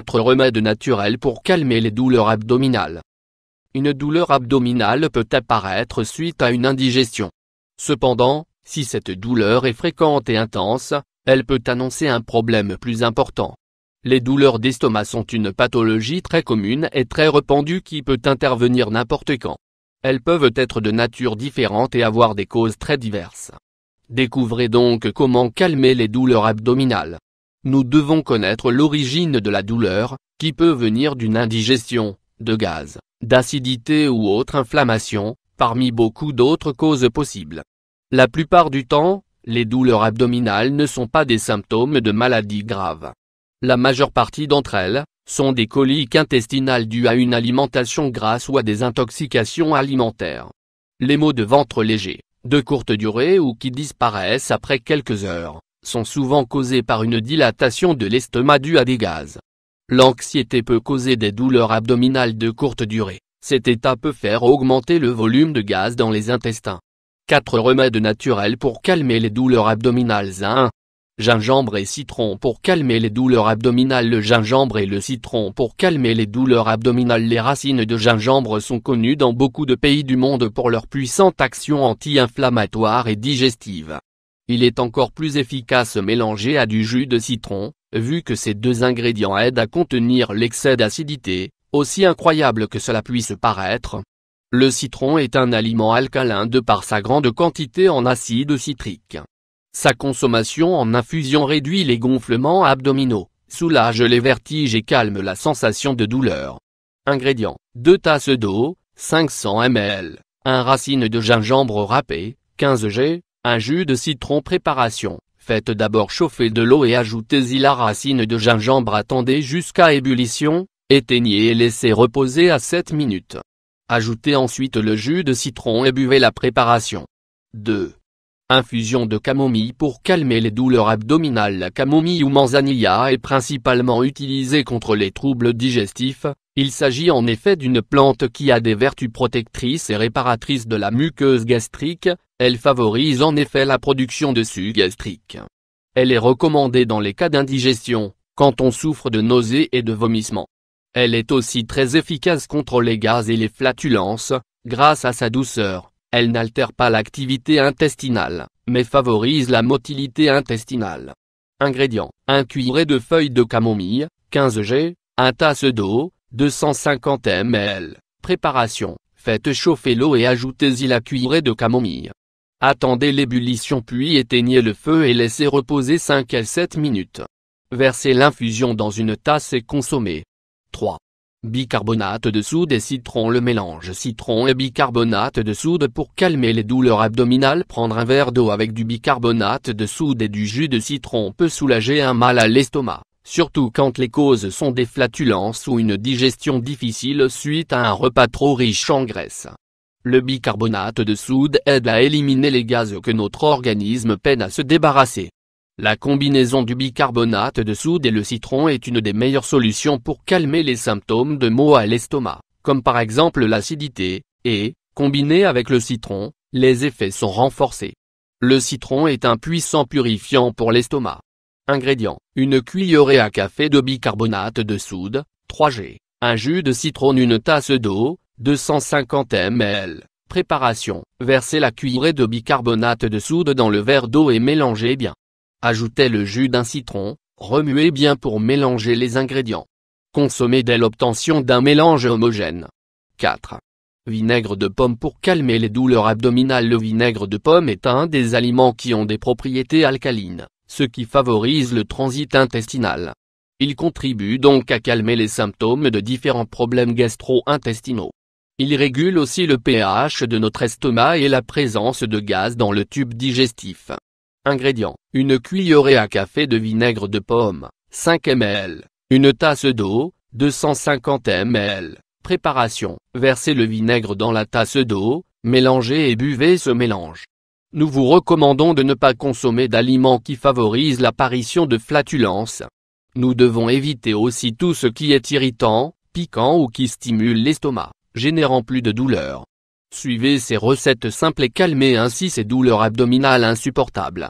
4 remèdes naturels pour calmer les douleurs abdominales. Une douleur abdominale peut apparaître suite à une indigestion. Cependant, si cette douleur est fréquente et intense, elle peut annoncer un problème plus important. Les douleurs d'estomac sont une pathologie très commune et très répandue qui peut intervenir n'importe quand. Elles peuvent être de nature différente et avoir des causes très diverses. Découvrez donc comment calmer les douleurs abdominales. Nous devons connaître l'origine de la douleur, qui peut venir d'une indigestion, de gaz, d'acidité ou autre inflammation, parmi beaucoup d'autres causes possibles. La plupart du temps, les douleurs abdominales ne sont pas des symptômes de maladies graves. La majeure partie d'entre elles, sont des coliques intestinales dues à une alimentation grasse ou à des intoxications alimentaires. Les maux de ventre légers, de courte durée ou qui disparaissent après quelques heures, sont souvent causées par une dilatation de l'estomac due à des gaz. L'anxiété peut causer des douleurs abdominales de courte durée, cet état peut faire augmenter le volume de gaz dans les intestins. 4 remèdes naturels pour calmer les douleurs abdominales 1. Gingembre et citron pour calmer les douleurs abdominales Le gingembre et le citron pour calmer les douleurs abdominales Les racines de gingembre sont connues dans beaucoup de pays du monde pour leur puissante action anti-inflammatoire et digestive. Il est encore plus efficace mélangé à du jus de citron, vu que ces deux ingrédients aident à contenir l'excès d'acidité, aussi incroyable que cela puisse paraître. Le citron est un aliment alcalin de par sa grande quantité en acide citrique. Sa consommation en infusion réduit les gonflements abdominaux, soulage les vertiges et calme la sensation de douleur. Ingrédients 2 tasses d'eau, 500 ml, 1 racine de gingembre râpé, 15 g, un jus de citron Préparation, faites d'abord chauffer de l'eau et ajoutez-y la racine de gingembre attendez jusqu'à ébullition, éteignez et laissez reposer à 7 minutes. Ajoutez ensuite le jus de citron et buvez la préparation. 2. Infusion de camomille pour calmer les douleurs abdominales La camomille ou manzanilla est principalement utilisée contre les troubles digestifs, il s'agit en effet d'une plante qui a des vertus protectrices et réparatrices de la muqueuse gastrique, elle favorise en effet la production de sucs gastrique. Elle est recommandée dans les cas d'indigestion, quand on souffre de nausées et de vomissements. Elle est aussi très efficace contre les gaz et les flatulences, grâce à sa douceur, elle n'altère pas l'activité intestinale, mais favorise la motilité intestinale. Ingrédients. Un cuillerée de feuilles de camomille, 15 g, un tasse d'eau, 250 ml. Préparation. Faites chauffer l'eau et ajoutez-y la cuillerée de camomille. Attendez l'ébullition puis éteignez le feu et laissez reposer 5 à 7 minutes. Versez l'infusion dans une tasse et consommez. 3. Bicarbonate de soude et citron Le mélange citron et bicarbonate de soude pour calmer les douleurs abdominales Prendre un verre d'eau avec du bicarbonate de soude et du jus de citron peut soulager un mal à l'estomac surtout quand les causes sont des flatulences ou une digestion difficile suite à un repas trop riche en graisse. Le bicarbonate de soude aide à éliminer les gaz que notre organisme peine à se débarrasser. La combinaison du bicarbonate de soude et le citron est une des meilleures solutions pour calmer les symptômes de maux à l'estomac, comme par exemple l'acidité, et, combiné avec le citron, les effets sont renforcés. Le citron est un puissant purifiant pour l'estomac. Ingrédients. Une cuillerée à café de bicarbonate de soude, 3 g. Un jus de citron une tasse d'eau, 250 ml. Préparation. Versez la cuillerée de bicarbonate de soude dans le verre d'eau et mélangez bien. Ajoutez le jus d'un citron, remuez bien pour mélanger les ingrédients. Consommez dès l'obtention d'un mélange homogène. 4. Vinaigre de pomme pour calmer les douleurs abdominales Le vinaigre de pomme est un des aliments qui ont des propriétés alcalines ce qui favorise le transit intestinal. Il contribue donc à calmer les symptômes de différents problèmes gastro-intestinaux. Il régule aussi le pH de notre estomac et la présence de gaz dans le tube digestif. Ingrédients. Une cuillerée à café de vinaigre de pomme, 5 ml. Une tasse d'eau, 250 ml. Préparation. Versez le vinaigre dans la tasse d'eau, mélangez et buvez ce mélange nous vous recommandons de ne pas consommer d'aliments qui favorisent l'apparition de flatulences. Nous devons éviter aussi tout ce qui est irritant, piquant ou qui stimule l'estomac, générant plus de douleurs. Suivez ces recettes simples et calmez ainsi ces douleurs abdominales insupportables.